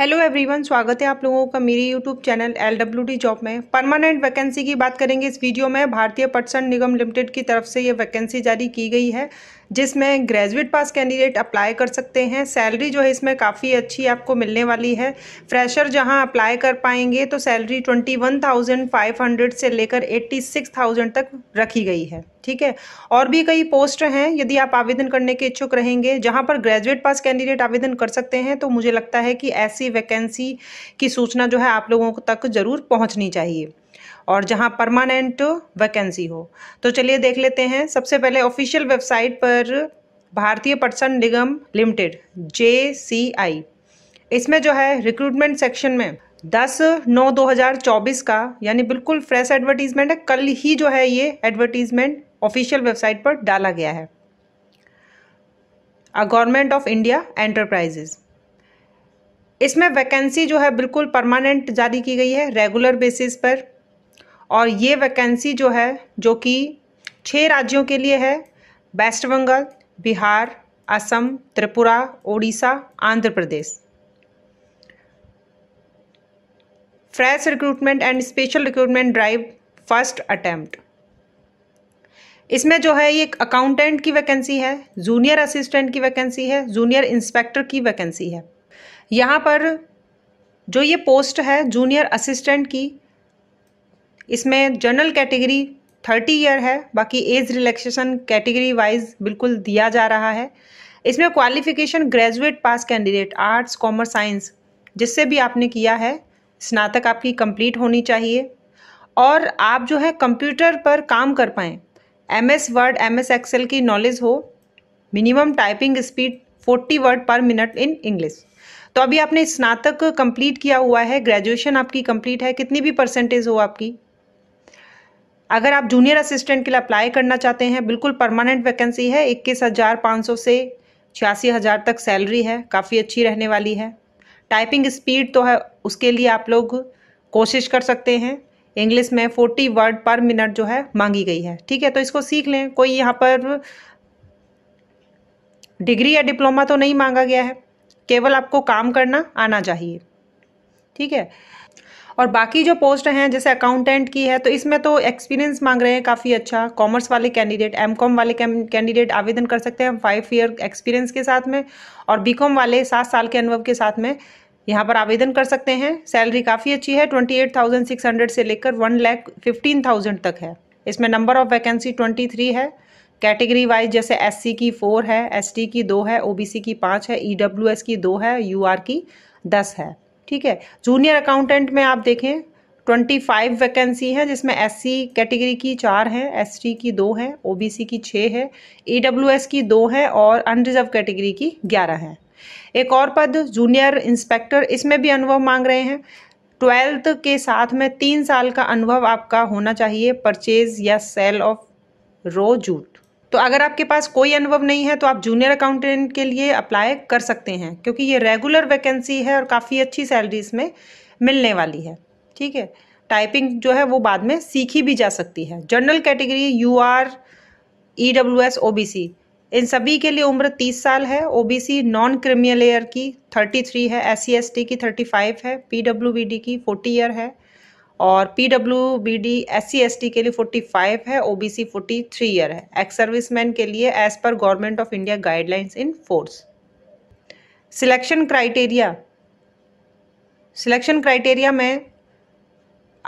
hello everyone स्वागत है आप लोगों का मेरे YouTube channel L W D job में परमानेंट वैकेंसी की बात करेंगे इस वीडियो में भारतीय पटसन निगम लिमिटेड की तरफ से ये वैकेंसी जारी की गई है जिसमें ग्रेजुएट पास कैंडिडेट अप्लाई कर सकते हैं सैलरी जो है इसमें काफ़ी अच्छी आपको मिलने वाली है फ्रेशर जहां अप्लाई कर पाएंगे तो salary twenty one thousand five hundred से लेकर एट्टी सिक्स थाउजेंड तक रखी गई है ठीक है और भी कई पोस्ट हैं यदि आप आवेदन करने के इच्छुक रहेंगे जहां पर ग्रेजुएट पास कैंडिडेट आवेदन कर सकते हैं तो मुझे लगता है कि ऐसी वैकेंसी की सूचना जो है आप लोगों तक ज़रूर पहुँचनी चाहिए और जहां परमानेंट वैकेंसी हो तो चलिए देख लेते हैं सबसे पहले ऑफिशियल वेबसाइट पर भारतीय पटसन निगम लिमिटेड जे सी आई इसमें जो है रिक्रूटमेंट सेक्शन में 10 नौ 2024 का यानी बिल्कुल फ्रेश एडवर्टीजमेंट है कल ही जो है ये एडवर्टीजमेंट ऑफिशियल वेबसाइट पर डाला गया है a government of India enterprises इसमें वैकेंसी जो है बिल्कुल परमानेंट जारी की गई है रेगुलर बेसिस पर और ये वैकेंसी जो है जो कि छः राज्यों के लिए है West Bengal Bihar Assam Tripura Odisha Andhra Pradesh fresh recruitment and special recruitment drive first attempt इसमें जो है ये अकाउंटेंट की वैकेंसी है जूनियर असिस्टेंट की वैकेंसी है जूनियर इंस्पेक्टर की वैकेंसी है यहाँ पर जो ये पोस्ट है जूनियर असिस्टेंट की इसमें जनरल कैटेगरी थर्टी ईयर है बाकी एज रिलैक्सेशन कैटेगरी वाइज बिल्कुल दिया जा रहा है इसमें qualification graduate pass candidate arts commerce science जिससे भी आपने किया है स्नातक आपकी कंप्लीट होनी चाहिए और आप जो है कंप्यूटर पर काम कर पाएँ M S Word M S Excel की नॉलेज हो minimum typing speed forty word per minute in English तो अभी आपने स्नातक कंप्लीट किया हुआ है ग्रेजुएशन आपकी कंप्लीट है कितनी भी परसेंटेज हो आपकी अगर आप जूनियर असिस्टेंट के लिए अप्लाई करना चाहते हैं बिल्कुल परमानेंट वैकेंसी है इक्कीस हज़ार पाँच सौ से छियासी हज़ार तक सैलरी है काफ़ी अच्छी रहने वाली है टाइपिंग स्पीड तो है उसके लिए आप लोग कोशिश कर सकते हैं इंग्लिश में फोर्टी वर्ड पर मिनट जो है मांगी गई है ठीक है तो इसको सीख लें कोई यहाँ पर डिग्री या डिप्लोमा तो नहीं मांगा गया है केवल आपको काम करना आना चाहिए ठीक है और बाकी जो पोस्ट हैं जैसे अकाउंटेंट की है तो इसमें तो एक्सपीरियंस मांग रहे हैं काफ़ी अच्छा कॉमर्स वाले कैंडिडेट एम कॉम वाले कैंडिडेट आवेदन कर सकते हैं फाइव ईयर एक्सपीरियंस के साथ में और बी वाले सात साल के अनुभव के साथ में यहाँ पर आवेदन कर सकते हैं सैलरी काफ़ी अच्छी है twenty eight thousand six hundred से लेकर वन लैख फिफ्टीन थाउजेंड तक है इसमें number of vacancy twenty three है कैटेगरी वाइज जैसे एससी की फोर है एसटी की दो है ओबीसी की पाँच है ईडब्ल्यूएस e की दो है यूआर की दस है ठीक है जूनियर अकाउंटेंट में आप देखें ट्वेंटी फाइव वैकेंसी है जिसमें एससी कैटेगरी की चार है एसटी की दो है ओबीसी की छः है ईडब्ल्यूएस की दो है और अनरिजर्व कैटेगरी की ग्यारह है एक और पद जूनियर इंस्पेक्टर इसमें भी अनुभव मांग रहे हैं ट्वेल्थ के साथ में तीन साल का अनुभव आपका होना चाहिए परचेज या सेल ऑफ रो जूट तो अगर आपके पास कोई अनुभव नहीं है तो आप जूनियर अकाउंटेंट के लिए अप्लाई कर सकते हैं क्योंकि ये रेगुलर वैकेंसी है और काफ़ी अच्छी सैलरी इसमें मिलने वाली है ठीक है टाइपिंग जो है वो बाद में सीखी भी जा सकती है general category U R E W S O B C इन सभी के लिए उम्र 30 साल है सी नॉन क्रिमिनल ईयर की 33 है एस सी e की 35 है डी की 40 ईयर है और P W B D S C S T के लिए फोर्टी फाइव है O B C forty three year है एक्स सर्विस मैन के लिए age per government of India guidelines in force selection criteria selection criteria में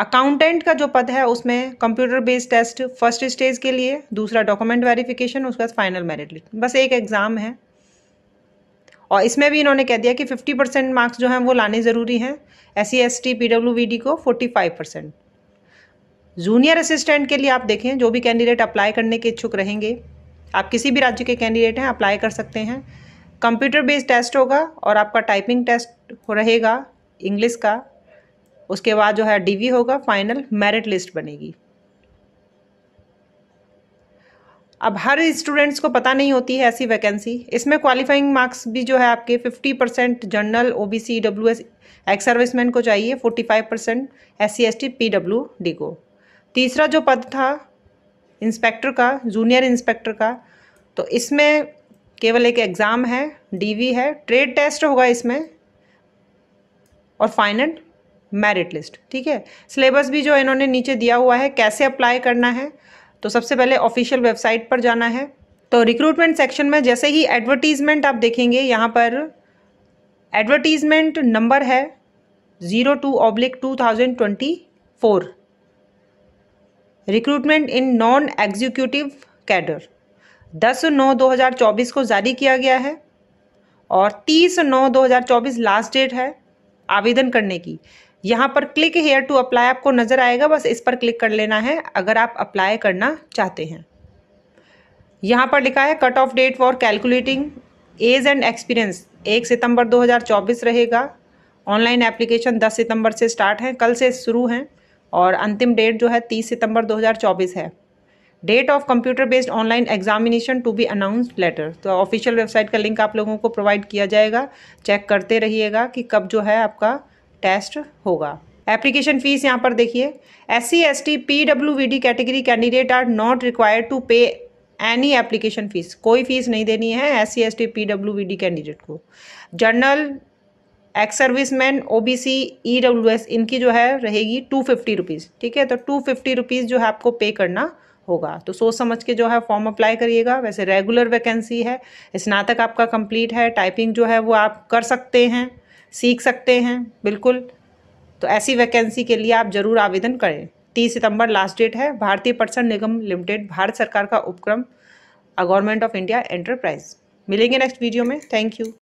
accountant का जो पद है उसमें computer based test first stage के लिए दूसरा डॉक्यूमेंट वेरिफिकेशन उसके बाद फाइनल मेरिट लिस्ट बस एक एग्ज़ाम है और इसमें भी इन्होंने कह दिया कि 50 परसेंट मार्क्स जो हैं वो लाने ज़रूरी हैं S C S T P W D को 45 परसेंट जूनियर असिस्टेंट के लिए आप देखें जो भी कैंडिडेट अप्लाई करने के इच्छुक रहेंगे आप किसी भी राज्य के कैंडिडेट हैं अप्लाई कर सकते हैं कंप्यूटर बेस्ड टेस्ट होगा और आपका टाइपिंग टेस्ट रहेगा इंग्लिश का उसके बाद जो है डीवी होगा फाइनल मेरिट लिस्ट बनेगी अब हर स्टूडेंट्स को पता नहीं होती है ऐसी वैकेंसी इसमें क्वालिफाइंग मार्क्स भी जो है आपके 50 percent general O B C W S ex serviceman को चाहिए 45 percent S C S T P W D को तीसरा जो पद था इंस्पेक्टर का जूनियर इंस्पेक्टर का तो इसमें केवल एक एग्ज़ाम है डी है ट्रेड टेस्ट होगा इसमें और फाइनल मेरिट लिस्ट ठीक है सिलेबस भी जो इन्होंने नीचे दिया हुआ है कैसे अप्लाई करना है तो सबसे पहले ऑफिशियल वेबसाइट पर जाना है तो रिक्रूटमेंट सेक्शन में जैसे ही एडवर्टीज़मेंट आप देखेंगे यहाँ पर एडवर्टीज़मेंट नंबर है zero two oblique two thousand twenty four recruitment in non executive cadre दस नौ दो हज़ार चौबीस को जारी किया गया है और तीस नौ दो हज़ार चौबीस लास्ट डेट है आवेदन करने की यहाँ पर क्लिक हेयर टू अप्लाई आपको नज़र आएगा बस इस पर क्लिक कर लेना है अगर आप अप्लाई करना चाहते हैं यहाँ पर लिखा है cut off date for calculating age and experience एक सितंबर 2024 रहेगा ऑनलाइन एप्लीकेशन 10 सितंबर से स्टार्ट है कल से शुरू हैं और अंतिम डेट जो है 30 सितंबर 2024 है date of computer based online examination to be announce later तो ऑफिशियल वेबसाइट का लिंक आप लोगों को प्रोवाइड किया जाएगा चेक करते रहिएगा कि कब जो है आपका टेस्ट होगा एप्लीकेशन फीस यहाँ पर देखिए S C S T P W V D category candidate are not required to pay any application fees कोई फीस नहीं देनी है S C S T P W V D candidate को general ex service man O B C E W S इनकी जो है रहेगी टू फिफ्टी रुपीज़ ठीक है तो टू फिफ्टी रुपीज़ जो है आपको पे करना होगा तो सोच समझ के जो है फॉर्म अप्लाई करिएगा वैसे रेगुलर वैकेंसी है स्नातक आपका कंप्लीट है टाइपिंग जो है वो आप कर सकते हैं सीख सकते हैं बिल्कुल तो ऐसी वैकेंसी के लिए आप ज़रूर आवेदन करें तीस सितंबर लास्ट डेट है भारतीय पर्सन निगम लिमिटेड भारत सरकार का उपक्रम गवर्नमेंट ऑफ इंडिया एंटरप्राइज मिलेंगे नेक्स्ट वीडियो में थैंक यू